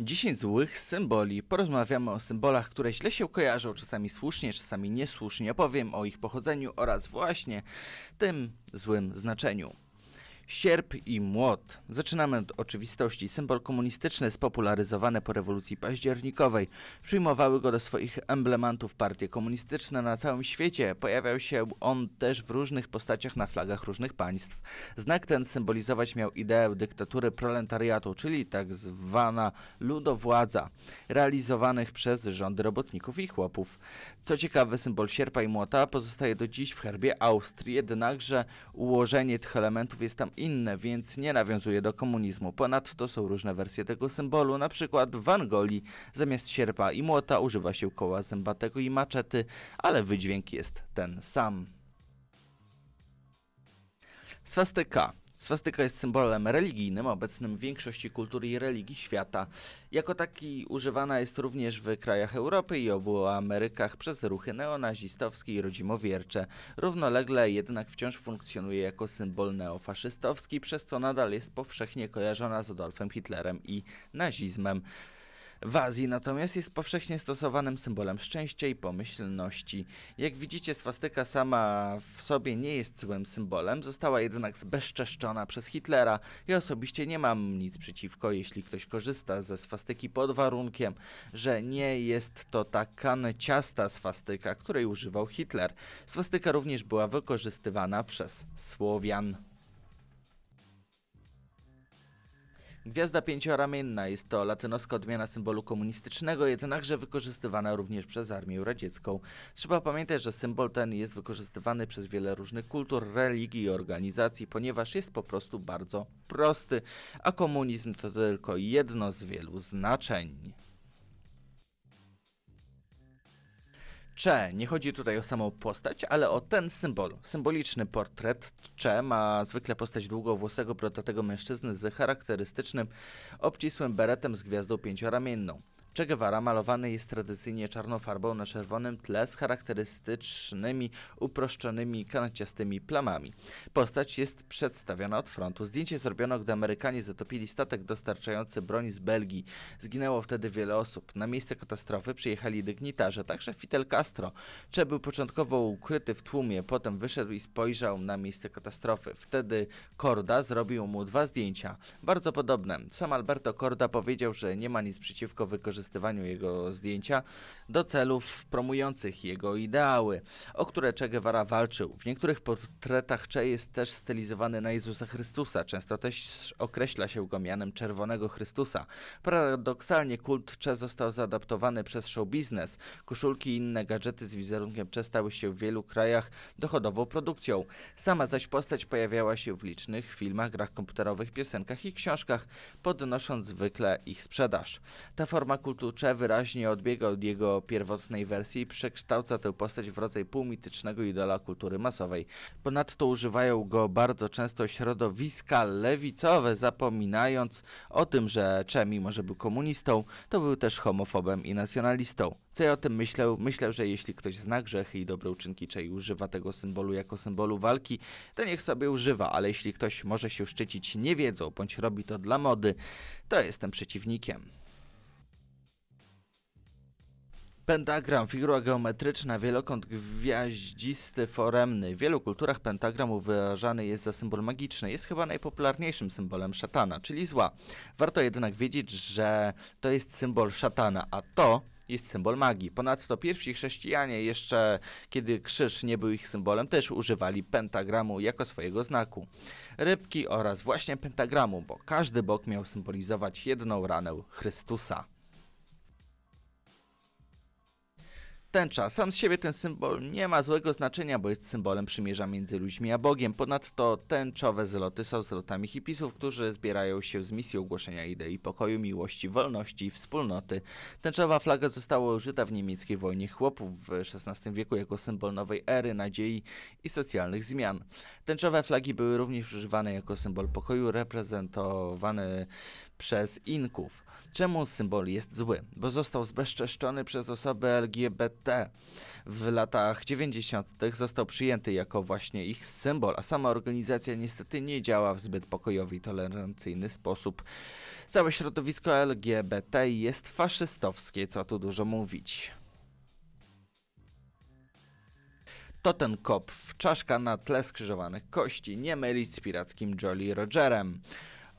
10 złych symboli. Porozmawiamy o symbolach, które źle się kojarzą, czasami słusznie, czasami niesłusznie. Opowiem o ich pochodzeniu oraz właśnie tym złym znaczeniu. Sierp i młot. Zaczynamy od oczywistości. Symbol komunistyczny spopularyzowany po rewolucji październikowej. Przyjmowały go do swoich emblematów partie komunistyczne na całym świecie. Pojawiał się on też w różnych postaciach na flagach różnych państw. Znak ten symbolizować miał ideę dyktatury proletariatu, czyli tak zwana ludowładza, realizowanych przez rządy robotników i chłopów. Co ciekawe, symbol sierpa i młota pozostaje do dziś w herbie Austrii, jednakże ułożenie tych elementów jest tam inne, więc nie nawiązuje do komunizmu. Ponadto są różne wersje tego symbolu, na przykład w Angolii zamiast sierpa i młota używa się koła zębatego i maczety, ale wydźwięk jest ten sam. Swastyka Swastyka jest symbolem religijnym, obecnym w większości kultur i religii świata. Jako taki używana jest również w krajach Europy i obu Amerykach przez ruchy neonazistowskie i rodzimowiercze. Równolegle jednak wciąż funkcjonuje jako symbol neofaszystowski, przez co nadal jest powszechnie kojarzona z Adolfem Hitlerem i nazizmem. W Azji natomiast jest powszechnie stosowanym symbolem szczęścia i pomyślności. Jak widzicie, swastyka sama w sobie nie jest złym symbolem, została jednak zbezczeszczona przez Hitlera i osobiście nie mam nic przeciwko, jeśli ktoś korzysta ze swastyki pod warunkiem, że nie jest to taka ciasta swastyka, której używał Hitler. Swastyka również była wykorzystywana przez Słowian. Gwiazda pięcioramienna jest to latynoska odmiana symbolu komunistycznego, jednakże wykorzystywana również przez armię radziecką. Trzeba pamiętać, że symbol ten jest wykorzystywany przez wiele różnych kultur, religii i organizacji, ponieważ jest po prostu bardzo prosty, a komunizm to tylko jedno z wielu znaczeń. Cze nie chodzi tutaj o samą postać, ale o ten symbol. Symboliczny portret Cze ma zwykle postać długowłosego, brodatego mężczyzny z charakterystycznym obcisłym beretem z gwiazdą pięcioramienną. Che Guevara malowany jest tradycyjnie czarną farbą na czerwonym tle z charakterystycznymi, uproszczonymi, kanaciastymi plamami. Postać jest przedstawiona od frontu. Zdjęcie zrobiono, gdy Amerykanie zatopili statek dostarczający broni z Belgii. Zginęło wtedy wiele osób. Na miejsce katastrofy przyjechali dygnitarze, także Fidel Castro. Che był początkowo ukryty w tłumie, potem wyszedł i spojrzał na miejsce katastrofy. Wtedy Korda zrobił mu dwa zdjęcia, bardzo podobne. Sam Alberto Korda powiedział, że nie ma nic przeciwko wykorzystaniu wykorzystywaniu jego zdjęcia do celów promujących jego ideały, o które Che Guevara walczył. W niektórych portretach Che jest też stylizowany na Jezusa Chrystusa, często też określa się go mianem Czerwonego Chrystusa. Paradoksalnie kult Che został zaadaptowany przez show business. Koszulki i inne gadżety z wizerunkiem Che stały się w wielu krajach dochodową produkcją. Sama zaś postać pojawiała się w licznych filmach, grach komputerowych, piosenkach i książkach, podnosząc zwykle ich sprzedaż. Ta forma kultu Che wyraźnie odbiega od jego pierwotnej wersji i przekształca tę postać w rodzaj półmitycznego idola kultury masowej. Ponadto używają go bardzo często środowiska lewicowe, zapominając o tym, że Cze, mimo że był komunistą, to był też homofobem i nacjonalistą. Co ja o tym myślę? Myślę, że jeśli ktoś zna grzechy i dobre uczynki Cze i używa tego symbolu jako symbolu walki, to niech sobie używa, ale jeśli ktoś może się szczycić niewiedzą bądź robi to dla mody, to jestem przeciwnikiem. Pentagram, figura geometryczna, wielokąt gwiaździsty, foremny. W wielu kulturach pentagram uważany jest za symbol magiczny. Jest chyba najpopularniejszym symbolem szatana, czyli zła. Warto jednak wiedzieć, że to jest symbol szatana, a to jest symbol magii. Ponadto pierwsi chrześcijanie, jeszcze kiedy krzyż nie był ich symbolem, też używali pentagramu jako swojego znaku. Rybki oraz właśnie pentagramu, bo każdy bok miał symbolizować jedną ranę Chrystusa. Tęcza. Sam z siebie ten symbol nie ma złego znaczenia, bo jest symbolem przymierza między ludźmi a Bogiem. Ponadto tęczowe zloty są zlotami hipisów, którzy zbierają się z misją ogłoszenia idei pokoju, miłości, wolności i wspólnoty. Tęczowa flaga została użyta w niemieckiej wojnie chłopów w XVI wieku jako symbol nowej ery, nadziei i socjalnych zmian. Tęczowe flagi były również używane jako symbol pokoju, reprezentowany przez Inków. Czemu symbol jest zły? Bo został zbezczeszczony przez osoby LGBT T. W latach 90. został przyjęty jako właśnie ich symbol, a sama organizacja niestety nie działa w zbyt pokojowy i tolerancyjny sposób. Całe środowisko LGBT jest faszystowskie, co tu dużo mówić. To ten kop w czaszka na tle skrzyżowanych kości, nie mylić z pirackim Jolly Rogerem.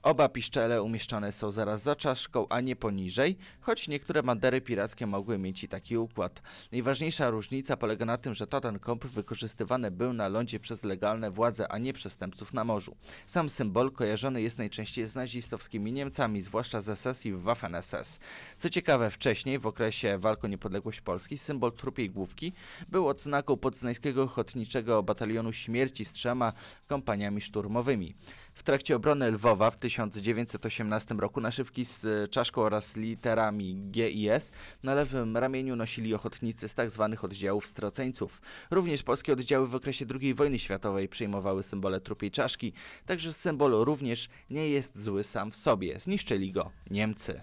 Oba piszczele umieszczane są zaraz za czaszką, a nie poniżej, choć niektóre bandery pirackie mogły mieć i taki układ. Najważniejsza różnica polega na tym, że Tatankop wykorzystywany był na lądzie przez legalne władze, a nie przestępców na morzu. Sam symbol kojarzony jest najczęściej z nazistowskimi Niemcami, zwłaszcza z SS i Waffen-SS. Co ciekawe, wcześniej, w okresie walk o niepodległość Polski, symbol trupiej główki był odznaką podznańskiego ochotniczego batalionu śmierci z trzema kompaniami szturmowymi. W trakcie obrony Lwowa w 1918 roku naszywki z czaszką oraz literami G i S na lewym ramieniu nosili ochotnicy z tzw. Tak oddziałów stroceńców. Również polskie oddziały w okresie II wojny światowej przyjmowały symbole trupiej czaszki, także symbol również nie jest zły sam w sobie. Zniszczyli go Niemcy.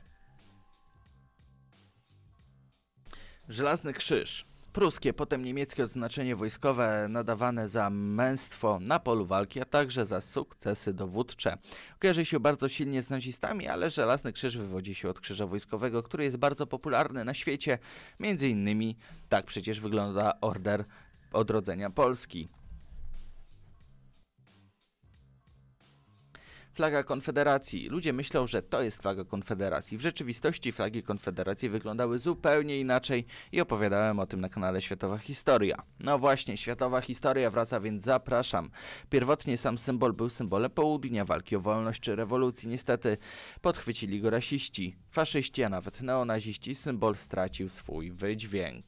Żelazny Krzyż pruskie, potem niemieckie odznaczenie wojskowe nadawane za męstwo na polu walki, a także za sukcesy dowódcze. Kojarzy się bardzo silnie z nazistami, ale żelazny krzyż wywodzi się od krzyża wojskowego, który jest bardzo popularny na świecie. Między innymi tak przecież wygląda order odrodzenia Polski. flaga Konfederacji. Ludzie myślą, że to jest flaga Konfederacji. W rzeczywistości flagi Konfederacji wyglądały zupełnie inaczej i opowiadałem o tym na kanale Światowa Historia. No właśnie, Światowa Historia wraca, więc zapraszam. Pierwotnie sam symbol był symbolem południa, walki o wolność czy rewolucji. Niestety podchwycili go rasiści, faszyści, a nawet neonaziści. Symbol stracił swój wydźwięk.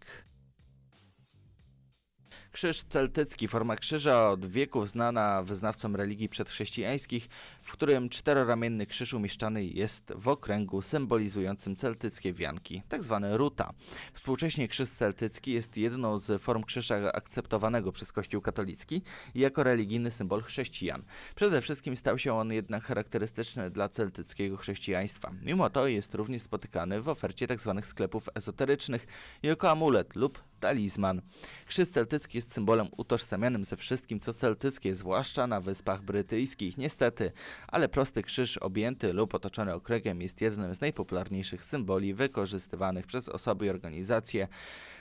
Krzyż celtycki, forma krzyża od wieków znana wyznawcom religii przedchrześcijańskich, w którym czteroramienny krzyż umieszczany jest w okręgu symbolizującym celtyckie wianki, tzw. Tak ruta. Współcześnie krzyż celtycki jest jedną z form krzyża akceptowanego przez Kościół katolicki jako religijny symbol chrześcijan. Przede wszystkim stał się on jednak charakterystyczny dla celtyckiego chrześcijaństwa. Mimo to jest również spotykany w ofercie tzw. Tak sklepów ezoterycznych jako amulet lub talizman. Krzyż celtycki jest jest symbolem utożsamianym ze wszystkim, co celtyckie, zwłaszcza na Wyspach Brytyjskich. Niestety, ale prosty krzyż objęty lub otoczony okręgiem jest jednym z najpopularniejszych symboli wykorzystywanych przez osoby i organizacje,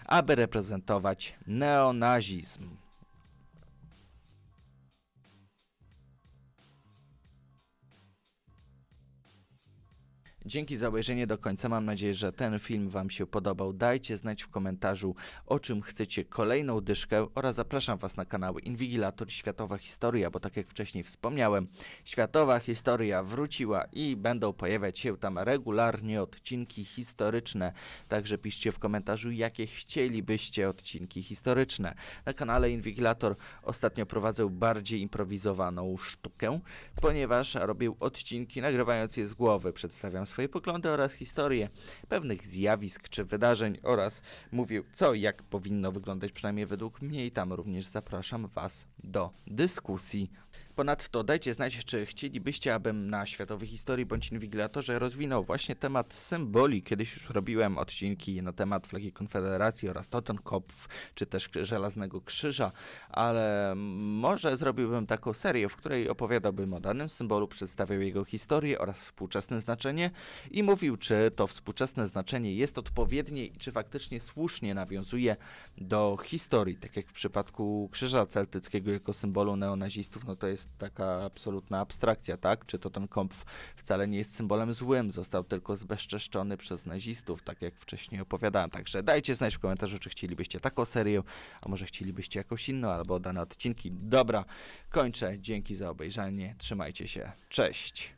aby reprezentować neonazizm. Dzięki za obejrzenie do końca. Mam nadzieję, że ten film Wam się podobał. Dajcie znać w komentarzu, o czym chcecie kolejną dyszkę oraz zapraszam Was na kanały Inwigilator i Światowa Historia, bo tak jak wcześniej wspomniałem, Światowa Historia wróciła i będą pojawiać się tam regularnie odcinki historyczne. Także piszcie w komentarzu, jakie chcielibyście odcinki historyczne. Na kanale Inwigilator ostatnio prowadzę bardziej improwizowaną sztukę, ponieważ robię odcinki nagrywając je z głowy. Przedstawiam swoje swoje poglądy oraz historię pewnych zjawisk czy wydarzeń oraz mówił, co i jak powinno wyglądać, przynajmniej według mnie. I tam również zapraszam Was do dyskusji. Ponadto dajcie znać, czy chcielibyście, abym na Światowej Historii bądź Inwigilatorze rozwinął właśnie temat symboli. Kiedyś już robiłem odcinki na temat flagi Konfederacji oraz Totenkopf, czy też Żelaznego Krzyża, ale może zrobiłbym taką serię, w której opowiadałbym o danym symbolu, przedstawiał jego historię oraz współczesne znaczenie i mówił, czy to współczesne znaczenie jest odpowiednie i czy faktycznie słusznie nawiązuje do historii, tak jak w przypadku Krzyża Celtyckiego jako symbolu neonazistów, no to jest taka absolutna abstrakcja, tak? Czy to ten Komp wcale nie jest symbolem złym, został tylko zbezczeszczony przez nazistów, tak jak wcześniej opowiadałem. Także dajcie znać w komentarzu, czy chcielibyście taką serię, a może chcielibyście jakąś inną, albo dane odcinki. Dobra, kończę. Dzięki za obejrzenie. Trzymajcie się. Cześć.